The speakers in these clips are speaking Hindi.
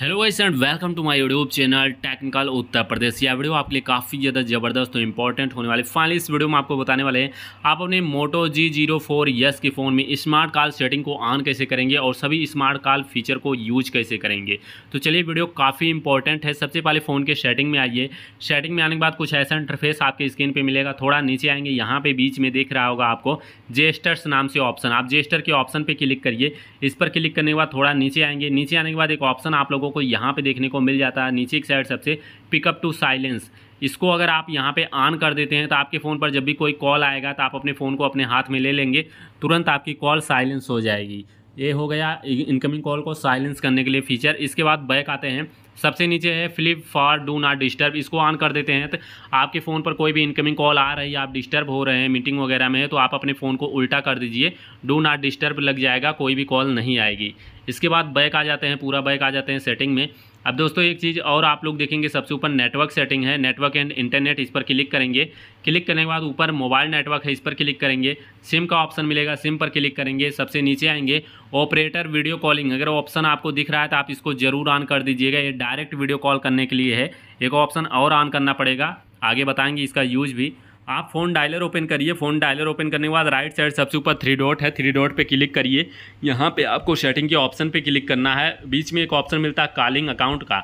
hello guys and welcome to my YouTube channel technical Uttar Pradesh यह वीडियो आपके लिए काफ़ी ज़्यादा ज़बरदस्त और इंपॉर्टेंट होने वाली फाइनली इस वीडियो में आपको बताने वाले हैं आप अपने Moto G zero four s के फ़ोन में स्मार्ट कॉल सेटिंग को ऑन कैसे करेंगे और सभी स्मार्ट कॉल फीचर को यूज कैसे करेंगे तो चलिए वीडियो काफ़ी इंपॉर्टेंट है सबसे पहले फ़ोन के सेटिंग में आइए सेटिंग में आने के बाद कुछ ऐसा इंटरफेस आपके स्क्रीन पर मिलेगा थोड़ा नीचे आएंगे यहाँ पर बीच में देख रहा होगा आपको जेस्टर्स नाम से ऑप्शन आप जेस्टर के ऑप्शन पर क्लिक करिए इस पर क्लिक करने के बाद थोड़ा नीचे आएंगे नीचे आने के बाद एक ऑप्शन आप लोग लोगों को यहाँ पे देखने को मिल जाता है नीचे की साइड सबसे पिकअप टू साइलेंस इसको अगर आप यहाँ पे ऑन कर देते हैं तो आपके फ़ोन पर जब भी कोई कॉल आएगा तो आप अपने फ़ोन को अपने हाथ में ले लेंगे तुरंत आपकी कॉल साइलेंस हो जाएगी ये हो गया इनकमिंग कॉल को साइलेंस करने के लिए फ़ीचर इसके बाद बैक आते हैं सबसे नीचे है flip for do not disturb इसको ऑन कर देते हैं तो आपके फ़ोन पर कोई भी इनकमिंग कॉल आ रही है आप डिस्टर्ब हो रहे हैं मीटिंग वगैरह में है तो आप अपने फ़ोन को उल्टा कर दीजिए डू नॉट डिस्टर्ब लग जाएगा कोई भी कॉल नहीं आएगी इसके बाद बैक आ जाते हैं पूरा बैक आ जाते हैं सेटिंग में अब दोस्तों एक चीज़ और आप लोग देखेंगे सबसे ऊपर नेटवर्क सेटिंग है नेटवर्क एंड इंटरनेट इस पर क्लिक करेंगे क्लिक करने के बाद ऊपर मोबाइल नेटवर्क है इस पर क्लिक करेंगे सिम का ऑप्शन मिलेगा सिम पर क्लिक करेंगे सबसे नीचे आएंगे ऑपरेटर वीडियो कॉलिंग अगर ऑप्शन आपको दिख रहा है तो आप इसको ज़रूर ऑन कर दीजिएगा ये डायरेक्ट वीडियो कॉल करने के लिए है एक ऑप्शन और ऑन करना पड़ेगा आगे बताएंगे इसका यूज भी आप फ़ोन डायलर ओपन करिए फ़ोन डायलर ओपन करने के बाद राइट साइड सबसे ऊपर थ्री डॉट है थ्री डॉट पे क्लिक करिए यहाँ पे आपको सेटिंग के ऑप्शन पे क्लिक करना है बीच में एक ऑप्शन मिलता है कॉलिंग अकाउंट का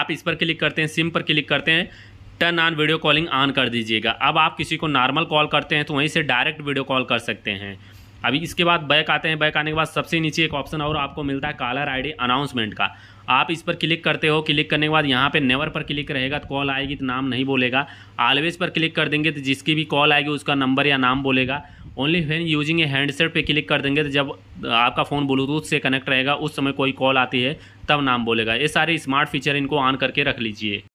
आप इस पर क्लिक करते हैं सिम पर क्लिक करते हैं turn on video calling on कर दीजिएगा अब आप किसी को नॉर्मल कॉल करते हैं तो वहीं से डायरेक्ट वीडियो कॉल कर सकते हैं अभी इसके बाद बैक आते हैं बैक आने के बाद सबसे नीचे एक ऑप्शन और आपको मिलता है कॉलर आईडी अनाउंसमेंट का आप इस पर क्लिक करते हो क्लिक करने के बाद यहाँ पे नेवर पर क्लिक रहेगा तो कॉल आएगी तो नाम नहीं बोलेगा ऑलवेज पर क्लिक कर देंगे तो जिसकी भी कॉल आएगी उसका नंबर या नाम बोलेगा only when using a handset पे क्लिक कर देंगे तो जब आपका फ़ोन ब्लूटूथ से कनेक्ट रहेगा उस समय कोई कॉल आती है तब नाम बोलेगा ये सारे स्मार्ट फीचर इनको ऑन करके रख लीजिए